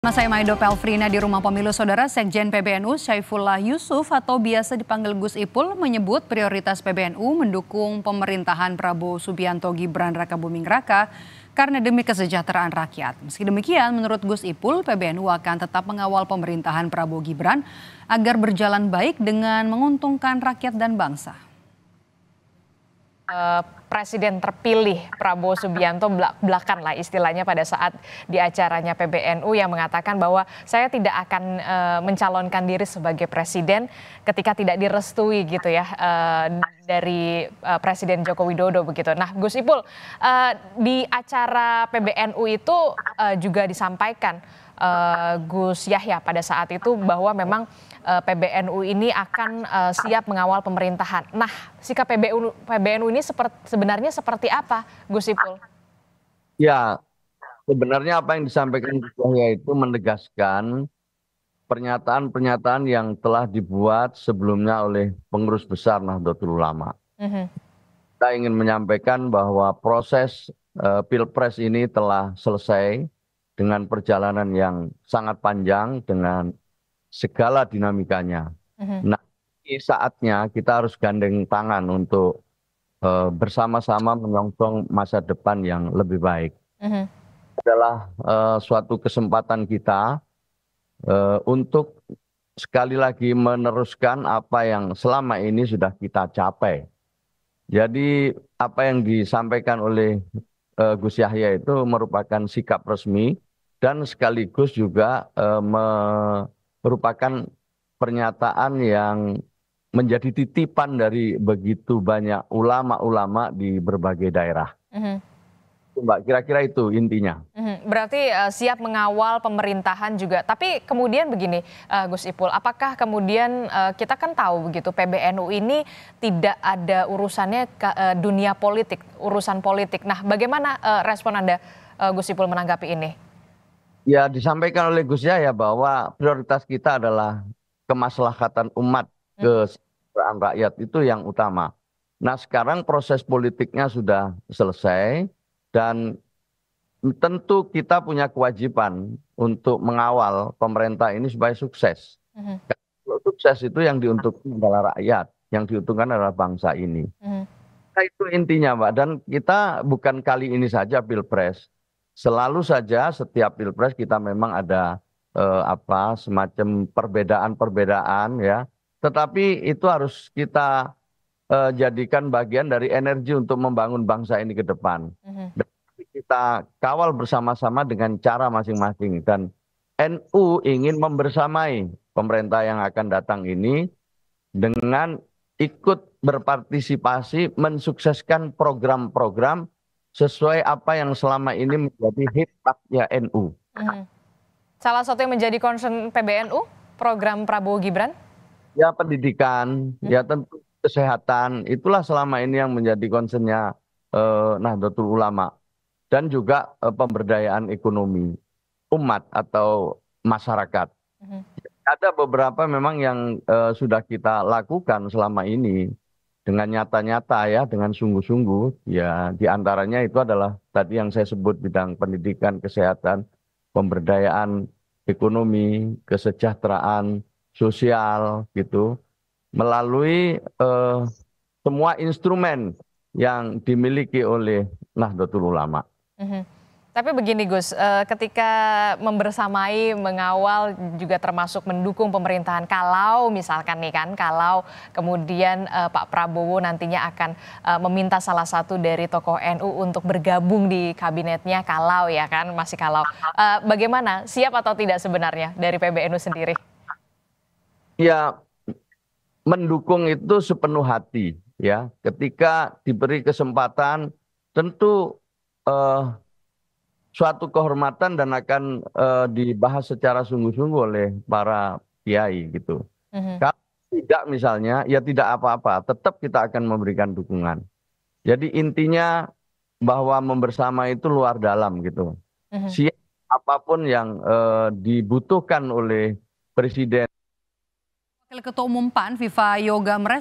Saya Maido Pelfrina di rumah pemilu saudara Sekjen PBNU Syaifullah Yusuf atau biasa dipanggil Gus Ipul menyebut prioritas PBNU mendukung pemerintahan Prabowo Subianto Gibran Raka Buming Raka karena demi kesejahteraan rakyat. Meski demikian menurut Gus Ipul PBNU akan tetap mengawal pemerintahan Prabowo Gibran agar berjalan baik dengan menguntungkan rakyat dan bangsa. Eh, Presiden terpilih Prabowo Subianto belak-belakan lah istilahnya pada saat di acaranya PBNU yang mengatakan bahwa saya tidak akan e, mencalonkan diri sebagai presiden ketika tidak direstui gitu ya e, dari e, Presiden Joko Widodo begitu. Nah, Gus Ipul e, di acara PBNU itu e, juga disampaikan e, Gus Yahya pada saat itu bahwa memang PBNU ini akan uh, siap mengawal pemerintahan. Nah, sikap PBNU, PBNU ini seperti sebenarnya seperti apa, Gus Ipul? Ya, sebenarnya apa yang disampaikan Gus Yahya itu menegaskan pernyataan-pernyataan yang telah dibuat sebelumnya oleh pengurus besar Nahdlatul Ulama. Mm -hmm. Kita ingin menyampaikan bahwa proses uh, pilpres ini telah selesai dengan perjalanan yang sangat panjang dengan segala dinamikanya. Mm -hmm. Nah, ini saatnya kita harus gandeng tangan untuk uh, bersama-sama menyongsong masa depan yang lebih baik. Uh mm-hmm. -huh. Adalah uh, suatu kesempatan kita uh, untuk sekali lagi meneruskan apa yang selama ini sudah kita capai. Jadi apa yang disampaikan oleh uh, Gus Yahya itu merupakan sikap resmi dan sekaligus juga uh, merupakan pernyataan yang menjadi titipan dari begitu banyak ulama-ulama di berbagai daerah. Mm-hmm. Mbak, kira-kira itu intinya. Mm-hmm. Berarti uh, siap mengawal pemerintahan juga. Tapi kemudian begini, uh, Gus Ipul, apakah kemudian uh, kita kan tahu begitu PBNU ini tidak ada urusannya ke, uh, dunia politik, urusan politik. Nah, bagaimana uh, respon Anda, uh, Gus Ipul menanggapi ini? Ya, disampaikan oleh Gus Yahya bahwa prioritas kita adalah kemaslahatan umat kesejahteraan rakyat itu yang utama. Nah sekarang proses politiknya sudah selesai dan tentu kita punya kewajiban untuk mengawal pemerintah ini supaya sukses. Uh mm-hmm. -huh. Kalau sukses itu yang diuntungkan adalah rakyat, yang diuntungkan adalah bangsa ini. Uh mm-hmm. -huh. Nah itu intinya Mbak, dan kita bukan kali ini saja Pilpres. Selalu saja setiap Pilpres kita memang ada eh, apa semacam perbedaan-perbedaan ya tetapi itu harus kita uh, jadikan bagian dari energi untuk membangun bangsa ini ke depan. Mm -hmm. Kita kawal bersama-sama dengan cara masing-masing dan NU ingin membersamai pemerintah yang akan datang ini dengan ikut berpartisipasi mensukseskan program-program sesuai apa yang selama ini menjadi hit NU. Mm -hmm. Salah satu yang menjadi concern PBNU program Prabowo Gibran? ya pendidikan ya hmm. tentu kesehatan itulah selama ini yang menjadi concernnya eh, Nahdlatul Ulama dan juga eh, pemberdayaan ekonomi umat atau masyarakat. hmm Ada beberapa memang yang eh, sudah kita lakukan selama ini dengan nyata-nyata ya, dengan sungguh-sungguh. Ya, diantaranya itu adalah tadi yang saya sebut bidang pendidikan, kesehatan, pemberdayaan ekonomi, kesejahteraan, sosial gitu melalui eh, semua instrumen yang dimiliki oleh Nahdlatul Ulama. Mm Tapi begini Gus, eh, ketika membersamai, mengawal juga termasuk mendukung pemerintahan kalau misalkan nih kan, kalau kemudian eh, Pak Prabowo nantinya akan eh, meminta salah satu dari tokoh NU untuk bergabung di kabinetnya kalau ya kan, masih kalau. bagaimana, siap atau tidak sebenarnya dari PBNU sendiri? ya mendukung itu sepenuh hati ya. Ketika diberi kesempatan tentu eh, suatu kehormatan dan akan eh, dibahas secara sungguh-sungguh oleh para kiai gitu. Mm-hmm. Kalau tidak misalnya ya tidak apa-apa, tetap kita akan memberikan dukungan. Jadi intinya bahwa membersama itu luar dalam gitu. Mm-hmm. Siap apapun yang eh, dibutuhkan oleh presiden Ketua Umum PAN Viva Yoga Meres